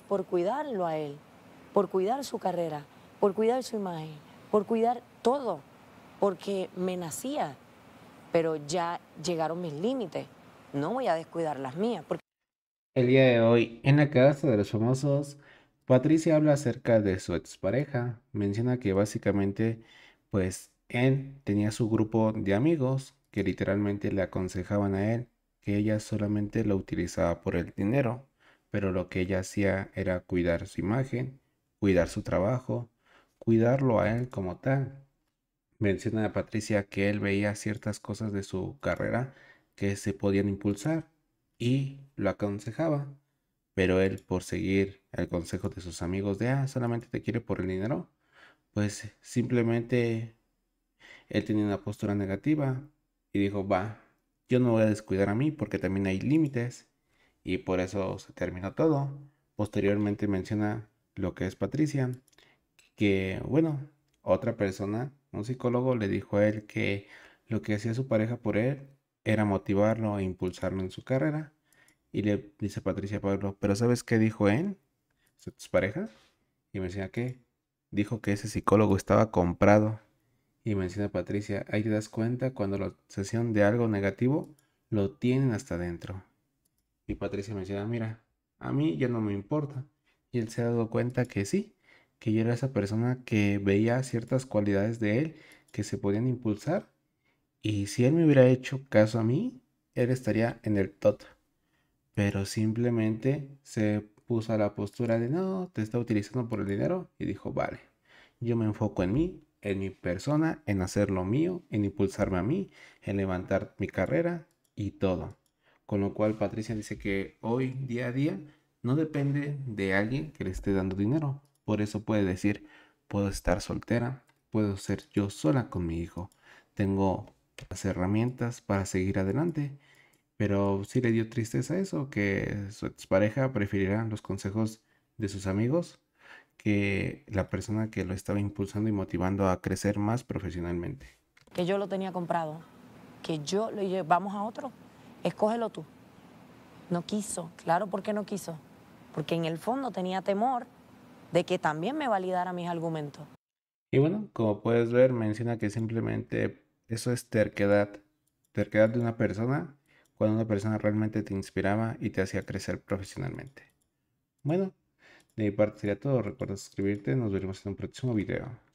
por cuidarlo a él, por cuidar su carrera, por cuidar su imagen, por cuidar todo, porque me nacía, pero ya llegaron mis límites. No voy a descuidar las mías. El día de hoy, en la casa de los famosos, Patricia habla acerca de su expareja. Menciona que básicamente, pues, él tenía su grupo de amigos que literalmente le aconsejaban a él que ella solamente lo utilizaba por el dinero pero lo que ella hacía era cuidar su imagen, cuidar su trabajo, cuidarlo a él como tal. Menciona a Patricia que él veía ciertas cosas de su carrera que se podían impulsar y lo aconsejaba, pero él por seguir el consejo de sus amigos de, ah, solamente te quiere por el dinero, pues simplemente él tenía una postura negativa y dijo, va, yo no voy a descuidar a mí porque también hay límites y por eso se terminó todo. Posteriormente menciona lo que es Patricia, que bueno, otra persona, un psicólogo, le dijo a él que lo que hacía su pareja por él era motivarlo e impulsarlo en su carrera. Y le dice a Patricia Pablo, pero ¿sabes qué dijo él? ¿Tus parejas? Y me decía que dijo que ese psicólogo estaba comprado. Y menciona Patricia, ahí te das cuenta cuando la obsesión de algo negativo lo tienen hasta dentro. Y Patricia decía, mira, a mí ya no me importa. Y él se ha dado cuenta que sí, que yo era esa persona que veía ciertas cualidades de él que se podían impulsar. Y si él me hubiera hecho caso a mí, él estaría en el top. Pero simplemente se puso a la postura de no, te está utilizando por el dinero. Y dijo, vale, yo me enfoco en mí, en mi persona, en hacer lo mío, en impulsarme a mí, en levantar mi carrera y todo. Con lo cual Patricia dice que hoy, día a día, no depende de alguien que le esté dando dinero. Por eso puede decir, puedo estar soltera, puedo ser yo sola con mi hijo, tengo las herramientas para seguir adelante. Pero sí le dio tristeza eso, que su pareja preferirá los consejos de sus amigos que la persona que lo estaba impulsando y motivando a crecer más profesionalmente. Que yo lo tenía comprado, que yo lo llevamos a otro escógelo tú. No quiso, claro, ¿por qué no quiso? Porque en el fondo tenía temor de que también me validara mis argumentos. Y bueno, como puedes ver, menciona que simplemente eso es terquedad. Terquedad de una persona cuando una persona realmente te inspiraba y te hacía crecer profesionalmente. Bueno, de mi parte sería todo. Recuerda suscribirte. Nos veremos en un próximo video.